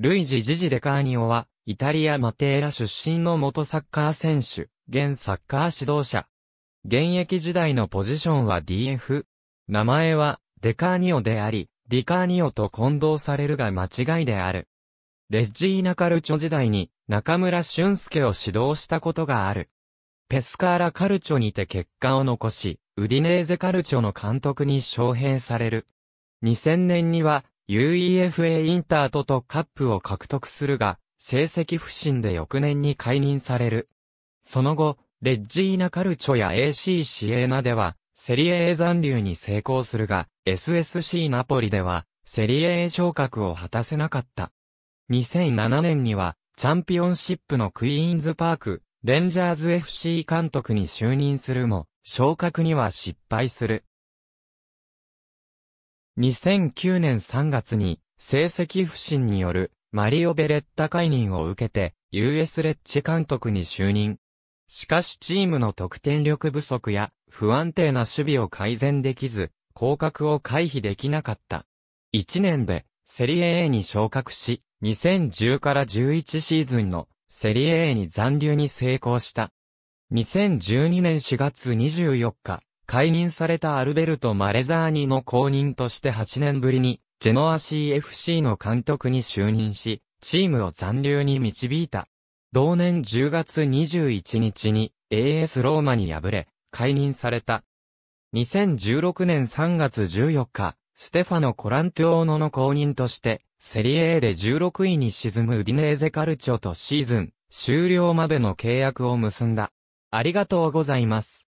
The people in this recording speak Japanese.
ルイジ・ジジ・デ・カーニオは、イタリア・マテーラ出身の元サッカー選手、現サッカー指導者。現役時代のポジションは DF。名前は、デカーニオであり、ディカーニオと混同されるが間違いである。レッジーナ・カルチョ時代に、中村俊介を指導したことがある。ペスカーラ・カルチョにて結果を残し、ウディネーゼ・カルチョの監督に招聘される。2000年には、UEFA インタートとカップを獲得するが、成績不振で翌年に解任される。その後、レッジーナカルチョや AC シエーナでは、セリエ A 残留に成功するが、SSC ナポリでは、セリエ A 昇格を果たせなかった。2007年には、チャンピオンシップのクイーンズパーク、レンジャーズ FC 監督に就任するも、昇格には失敗する。2009年3月に、成績不振によるマリオ・ベレッタ解任を受けて、US レッチ監督に就任。しかしチームの得点力不足や不安定な守備を改善できず、降格を回避できなかった。1年でセリエ A に昇格し、2010から11シーズンのセリエ A に残留に成功した。2012年4月24日、解任されたアルベルト・マレザーニの後任として8年ぶりに、ジェノア CFC の監督に就任し、チームを残留に導いた。同年10月21日に AS ローマに敗れ、解任された。2016年3月14日、ステファノ・コランテオーノの後任として、セリエ A で16位に沈むウディネーゼカルチョとシーズン終了までの契約を結んだ。ありがとうございます。